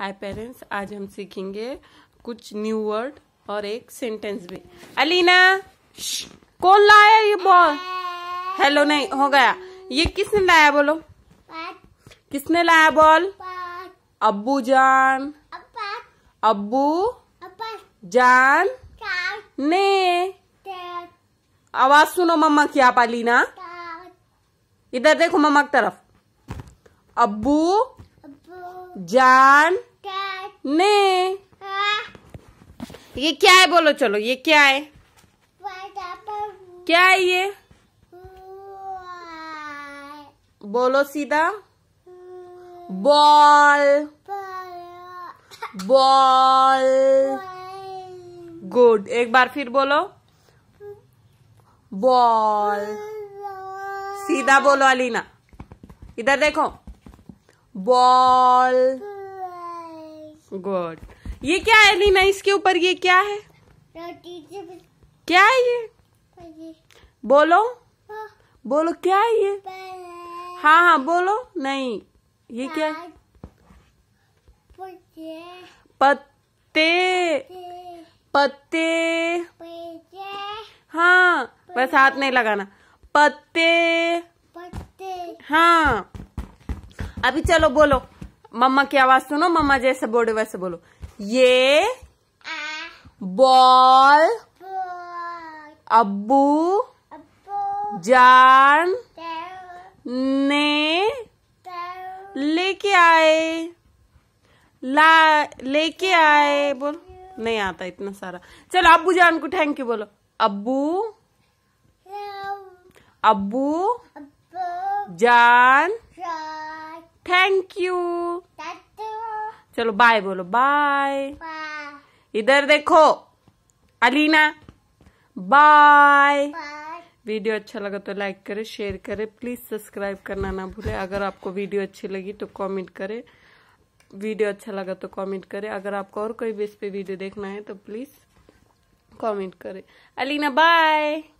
हाय parents आज हम सीखेंगे कुछ न्यू वर्ड और एक सेंटेंस भी अलीना कौन लाया ये बॉल हेलो नहीं हो गया ये किसने लाया बोलो किसने लाया बॉल अब्बू जान अब्बू जान ने आवाज सुनो मम्मा की आप अलीना इधर देखो मम्मा की तरफ अब्बू जान ने हाँ। ये क्या है बोलो चलो ये क्या है क्या है ये बोलो सीधा हम्म। बॉल बॉल गुड एक बार फिर बोलो बॉल सीधा बोलो अलीना इधर देखो बॉल गुड ये क्या है लीना इसके ऊपर ये क्या है क्या है ये बोलो हाँ। बोलो क्या है ये हाँ हाँ बोलो नहीं ये क्या पत्ते पत्ते हाँ बस हाथ नहीं लगाना पत्ते पत्ते हाँ अभी चलो बोलो मम्मा की आवाज सुनो मम्मा जैसे बोले वैसे बोलो ये बॉल अब्बू जान ने लेके आए ला लेके आए बोल नहीं आता इतना सारा चलो अब्बू जान को थैंक यू बोलो अब्बू अब्बू जान थैंक यू चलो बाय बोलो बाय इधर देखो अलीना बाय वीडियो अच्छा लगा तो लाइक करे शेयर करे प्लीज़ सब्सक्राइब करना ना भूले अगर आपको वीडियो अच्छी लगी तो कमेंट करे वीडियो अच्छा लगा तो कमेंट करे अगर आपको और कोई बेस पे वीडियो देखना है तो प्लीज़ कमेंट करे अलीना बाय